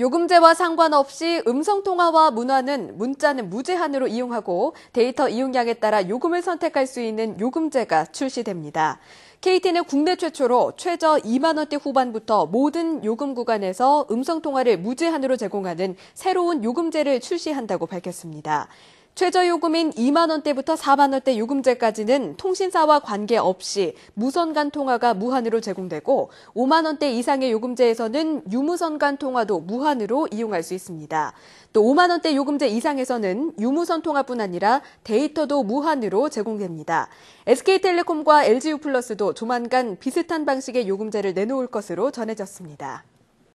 요금제와 상관없이 음성통화와 문화는 문자는 무제한으로 이용하고 데이터 이용량에 따라 요금을 선택할 수 있는 요금제가 출시됩니다. KT는 국내 최초로 최저 2만 원대 후반부터 모든 요금 구간에서 음성통화를 무제한으로 제공하는 새로운 요금제를 출시한다고 밝혔습니다. 최저요금인 2만원대부터 4만원대 요금제까지는 통신사와 관계없이 무선 간 통화가 무한으로 제공되고 5만원대 이상의 요금제에서는 유무선 간 통화도 무한으로 이용할 수 있습니다. 또 5만원대 요금제 이상에서는 유무선 통화뿐 아니라 데이터도 무한으로 제공됩니다. SK텔레콤과 LGU 플러스도 조만간 비슷한 방식의 요금제를 내놓을 것으로 전해졌습니다.